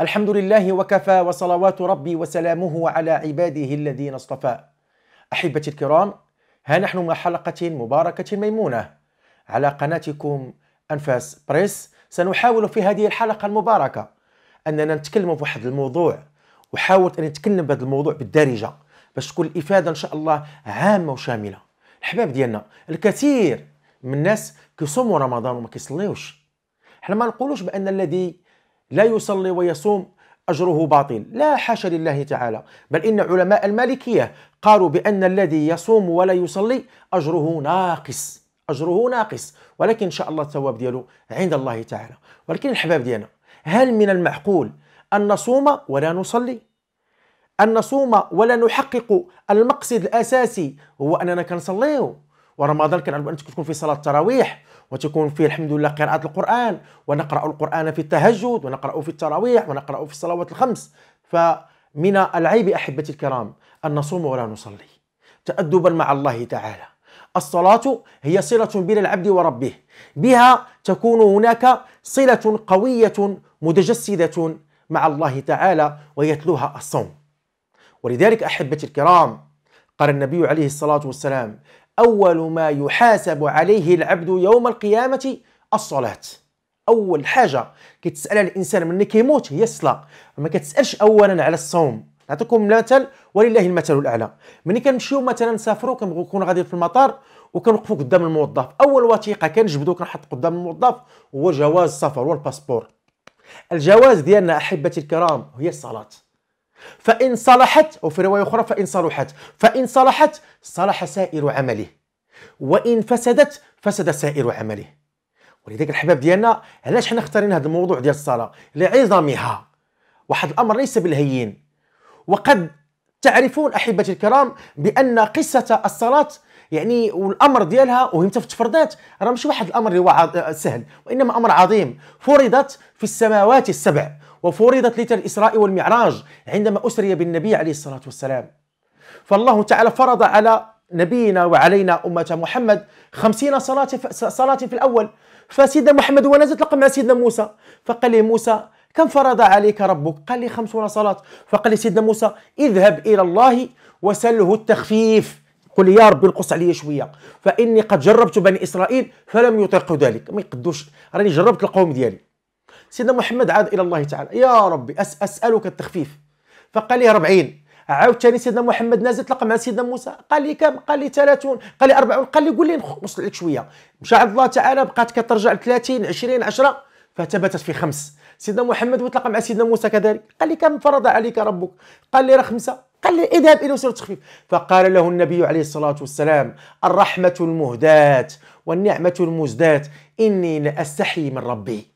الحمد لله وكفى وصلوات ربي وسلامه على عباده الذين اصطفى أحبتي الكرام ها نحن مع حلقة مباركة ميمونة على قناتكم أنفاس بريس سنحاول في هذه الحلقة المباركة أننا نتكلم في واحد الموضوع وحاولت أن نتكلم بهذا الموضوع بالدارجة باش تكون الإفادة إن شاء الله عامة وشاملة الحباب ديالنا الكثير من الناس كيصوموا رمضان وما كيصليوش حنا ما نقولوش بان الذي لا يصلي ويصوم أجره باطل لا حاشا لله تعالى بل إن علماء المالكية قالوا بأن الذي يصوم ولا يصلي أجره ناقص أجره ناقص ولكن إن شاء الله الثواب ديالو عند الله تعالى ولكن الحباب ديالنا هل من المعقول أن نصوم ولا نصلي أن نصوم ولا نحقق المقصد الأساسي هو أننا كنصليو ورمضان كان ان تكون في صلاه التراويح وتكون في الحمد لله قراءه القران ونقرا القران في التهجد ونقرا في التراويح ونقرا في الصلوات الخمس فمن العيب احبتي الكرام ان نصوم ولا نصلي تادبا مع الله تعالى الصلاة هي صلة بين العبد وربه بها تكون هناك صلة قوية متجسدة مع الله تعالى ويتلوها الصوم ولذلك أحبتي الكرام قال النبي عليه الصلاة والسلام أول ما يحاسب عليه العبد يوم القيامة الصلاة أول حاجة كتسأل الإنسان من كيموت هي الصلاة ما كتسألش أولا على الصوم نعطيكم مثل ولله المثل الاعلى ملي كنمشيو مثلا نسافروا كنكون غادي في المطار وكنوقفوا قدام الموظف اول وثيقه كنجبدو كنحط قدام الموظف هو جواز السفر والباسبور الجواز ديالنا احبتي الكرام هي الصلاه فإن صلحت أو في رواية أخرى فإن صلحت فإن صلحت صلح سائر عمله وإن فسدت فسد سائر عمله ولذلك الحباب ديالنا علاش حنا اختارين هذا الموضوع ديال الصلاة لعظمها واحد الأمر ليس بالهين وقد تعرفون أحبتي الكرام بأن قصة الصلاة يعني والامر ديالها وهي تفرضات راه ماشي واحد الامر اللي هو آه، سهل وانما امر عظيم فرضت في السماوات السبع وفرضت لتر الاسراء والمعراج عندما اسري بالنبي عليه الصلاه والسلام فالله تعالى فرض على نبينا وعلينا أمة محمد خمسين صلاة صلاة في الأول فسيدنا محمد هو نازل مع سيدنا موسى فقال له موسى كم فرض عليك ربك قال لي خمسون صلاة فقال لي سيدنا موسى اذهب إلى الله وسله التخفيف قل يا ربي القص عليا شويه فاني قد جربت بني اسرائيل فلم يطيقوا ذلك ما يقدوش راني جربت القوم ديالي سيدنا محمد عاد الى الله تعالى يا ربي أس اسالك التخفيف فقال لي 40 عاوتاني سيدنا محمد نازل تلقى مع سيدنا موسى قال لي كم قال لي 30 قال لي 40 قال لي قول لي نقص لك شويه مشى عند الله تعالى بقات كترجع ل 30 20 10 فثبتت في خمس سيدنا محمد وتلقى مع سيدنا موسى كذلك قال لي كم فرض عليك ربك قال لي راه خمسه قال لي اذهب الى وسيله التخفيف فقال له النبي عليه الصلاه والسلام الرحمه المهداه والنعمه المزداه اني لاستحي من ربي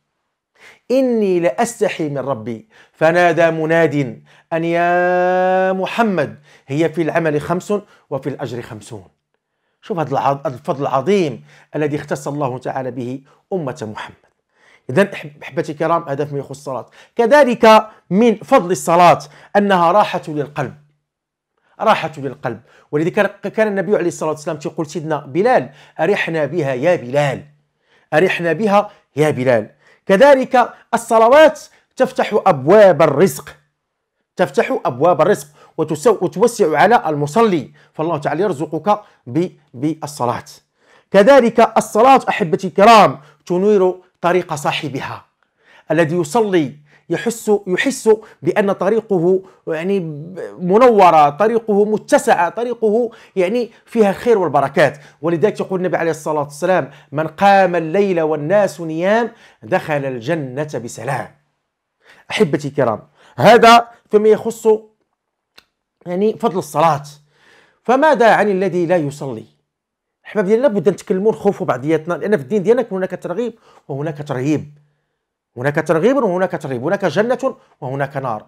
إني لأستحي من ربي فنادى مناد أن يا محمد هي في العمل خمس وفي الأجر خمسون شوف هذا الفضل العظيم الذي اختص الله تعالى به أمة محمد إذا أحبتي الكرام هذا فيما يخص الصلاة كذلك من فضل الصلاة أنها راحة للقلب راحة للقلب ولذلك كان النبي عليه الصلاة والسلام يقول سيدنا بلال أرحنا بها يا بلال أرحنا بها يا بلال كذلك الصلوات تفتح أبواب الرزق تفتح أبواب الرزق وتوسع على المصلي فالله تعالى يرزقك بالصلاة كذلك الصلاة أحبتي الكرام تنير طريق صاحبها الذي يصلي يحس يحس بان طريقه يعني منوره، طريقه متسعه، طريقه يعني فيها الخير والبركات، ولذلك يقول النبي عليه الصلاه والسلام: من قام الليل والناس نيام دخل الجنه بسلام. احبتي الكرام، هذا فيما يخص يعني فضل الصلاه. فماذا عن الذي لا يصلي؟ احباب ديالنا لابد ان نتكلموا نخوفوا بعضياتنا لان في الدين ديالنا هناك ترغيب وهناك ترهيب. هناك ترغيب وهناك ترهيب هناك جنة وهناك نار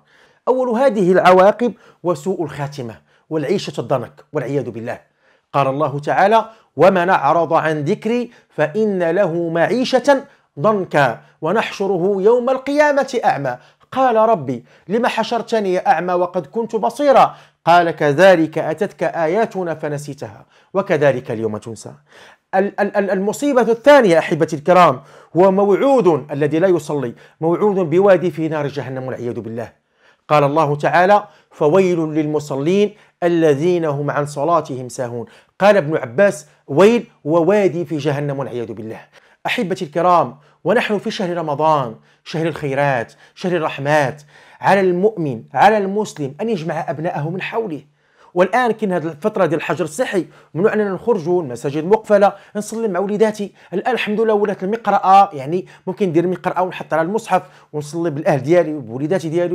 أول هذه العواقب وسوء الخاتمة والعيشة الضنك والعياذ بالله قال الله تعالى ومن أعرض عن ذكري فإن له معيشة ضنكا ونحشره يوم القيامة أعمى قال ربي لم حشرتني أعمى وقد كنت بصيرا قال كذلك أتتك آياتنا فنسيتها وكذلك اليوم تنسى المصيبة الثانية أحبتي الكرام هو موعود الذي لا يصلي موعود بوادي في نار جهنم والعياذ بالله قال الله تعالى فويل للمصلين الذين هم عن صلاتهم ساهون قال ابن عباس ويل ووادي في جهنم والعياذ بالله أحبتي الكرام ونحن في شهر رمضان شهر الخيرات شهر الرحمات على المؤمن على المسلم أن يجمع أبنائه من حوله والان كاين هذه الفتره ديال الحجر الصحي ممنوع اننا نخرجوا المساجد مقفله نصلي مع وليداتي الان الحمد لله ولات المقراه يعني ممكن ندير مقراه ونحط على المصحف ونصلي بالاهل ديالي وبوليداتي ديالي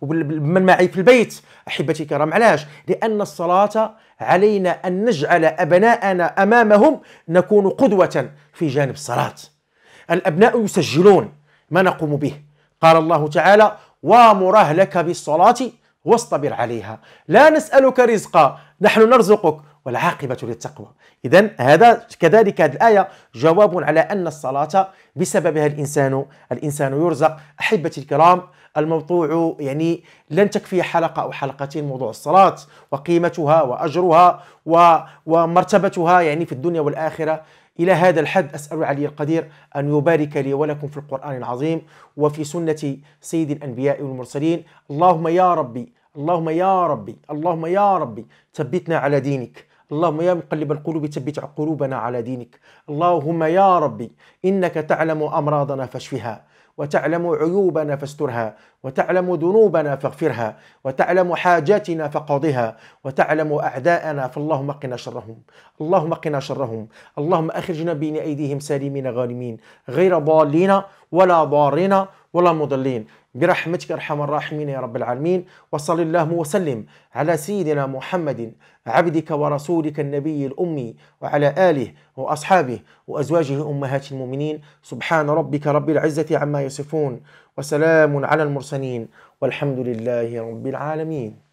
وبمن معي في البيت احبتي الكرام علاش لان الصلاه علينا ان نجعل ابناءنا امامهم نكون قدوه في جانب الصلاه الابناء يسجلون ما نقوم به قال الله تعالى وامر اهلك بالصلاه واصطبر عليها لا نسألك رزقا نحن نرزقك والعاقبة للتقوى إذا هذا كذلك هذه الآية جواب على أن الصلاة بسببها الإنسان الإنسان يرزق أحبتي الكرام الموضوع يعني لن تكفي حلقة أو حلقتين موضوع الصلاة وقيمتها وأجرها ومرتبتها يعني في الدنيا والآخرة إلى هذا الحد أسأل علي القدير أن يبارك لي ولكم في القرآن العظيم وفي سنة سيد الأنبياء والمرسلين اللهم يا ربي اللهم يا ربي اللهم يا ربي ثبتنا على دينك اللهم يا مقلب القلوب ثبت قلوبنا على دينك اللهم يا ربي إنك تعلم أمراضنا فاشفها وتعلم عيوبنا فاسترها وتعلم ذنوبنا فاغفرها وتعلم حاجاتنا فقضها وتعلم أعداءنا فاللهم قنا شرهم اللهم قنا شرهم اللهم أخرجنا بين أيديهم سالمين غانمين غير ضالين ولا ضارين ولا مضلين برحمتك ارحم الراحمين يا رب العالمين وصل اللهم وسلم على سيدنا محمد عبدك ورسولك النبي الامي وعلى اله واصحابه وازواجه امهات المؤمنين سبحان ربك رب العزه عما يصفون وسلام على المرسلين والحمد لله رب العالمين